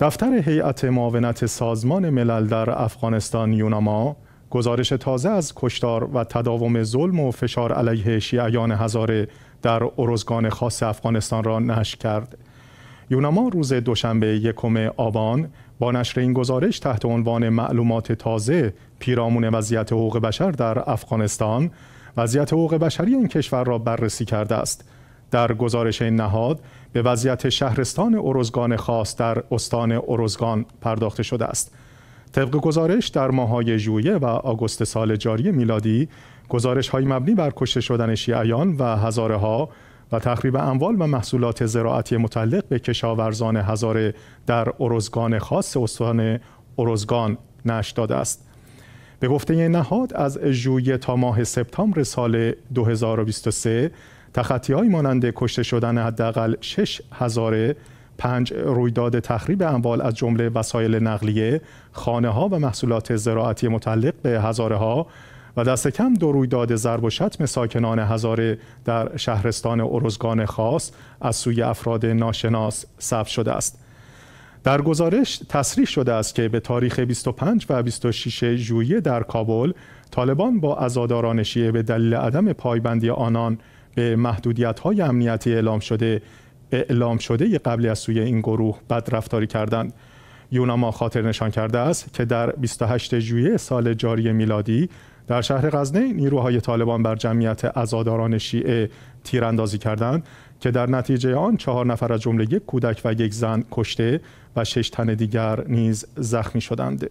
دفتر هیئت معاونت سازمان ملل در افغانستان یوناما گزارش تازه از کشتار و تداوم ظلم و فشار علیه شیعیان هزاره در ارزگان خاص افغانستان را نشر کرد. یوناما روز دوشنبه یکم آبان با نشر این گزارش تحت عنوان معلومات تازه پیرامون وضعیت حقوق بشر در افغانستان وضعیت حقوق بشری این کشور را بررسی کرده است. در گزارش این نهاد به وضعیت شهرستان اروزگان خاص در استان اروزگان پرداخته شده است. طبق گزارش در ماهای ژوئیه و آگوست سال جاری میلادی گزارش های مبنی بر کشته شدن شیعیان و هزاره ها و تخریب اموال و محصولات زراعتی متعلق به کشاورزان هزاره در اروزگان خاص استان اروزگان نشر داده است. به گفته نهاد از ژوئیه تا ماه سپتامبر سال 2023 های مانند کشته شدن حداقل 6 هزاره پنج رویداد تخریب اموال از جمله وسایل نقلیه، خانه ها و محصولات زراعتی متعلق به هزاره ها و دست کم دو رویداد ضرب و شتم ساکنان هزاره در شهرستان اروزگان خاص از سوی افراد ناشناس ثبت شده است. در گزارش تصریح شده است که به تاریخ 25 و 26 ژوئیه در کابل طالبان با عزاداران شیعه به دلیل عدم پایبندی آنان به محدودیت های امنیتی اعلام شده اعلام شده قبلی از سوی این گروه بد رفتاری کردند یوناما خاطر نشان کرده است که در 28 ژوئیه سال جاری میلادی در شهر غزنه نیروهای طالبان بر جمعیت عزاداران شیعه تیراندازی کردند که در نتیجه آن چهار نفر از جمله یک کودک و یک زن کشته و شش تن دیگر نیز زخمی شدند.